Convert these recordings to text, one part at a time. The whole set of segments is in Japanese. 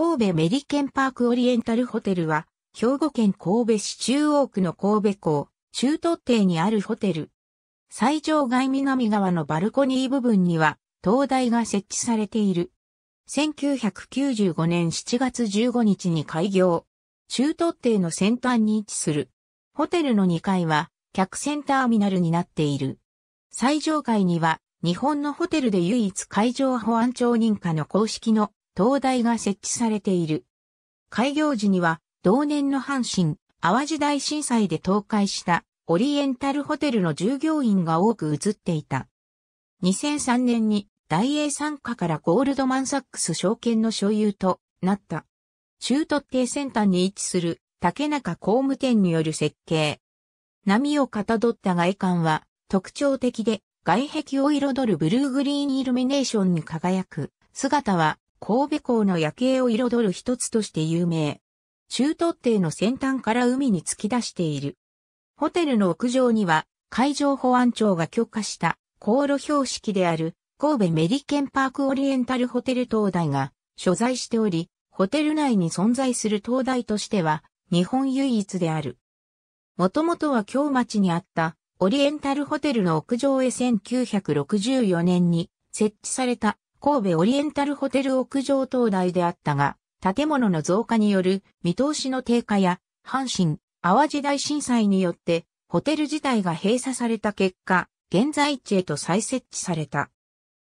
神戸メリケンパークオリエンタルホテルは、兵庫県神戸市中央区の神戸港、中東亭にあるホテル。最上外南側のバルコニー部分には、灯台が設置されている。1995年7月15日に開業。中東亭の先端に位置する。ホテルの2階は、客船ターミナルになっている。最上階には、日本のホテルで唯一海上保安庁認可の公式の灯台が設置されている。開業時には、同年の阪神、淡路大震災で倒壊したオリエンタルホテルの従業員が多く移っていた。2003年に大英参加からゴールドマンサックス証券の所有となった。中途低先端に位置する竹中工務店による設計。波をかたどった外観は特徴的で外壁を彩るブルーグリーンイルミネーションに輝く姿は神戸港の夜景を彩る一つとして有名。中東底の先端から海に突き出している。ホテルの屋上には、海上保安庁が許可した航路標識である神戸メリケンパークオリエンタルホテル灯台が所在しており、ホテル内に存在する灯台としては日本唯一である。もともとは京町にあったオリエンタルホテルの屋上へ1964年に設置された神戸オリエンタルホテル屋上灯台であったが、建物の増加による見通しの低下や、阪神、淡路大震災によって、ホテル自体が閉鎖された結果、現在地へと再設置された。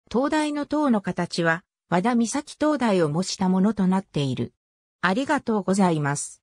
灯台の塔の形は、和田岬灯台を模したものとなっている。ありがとうございます。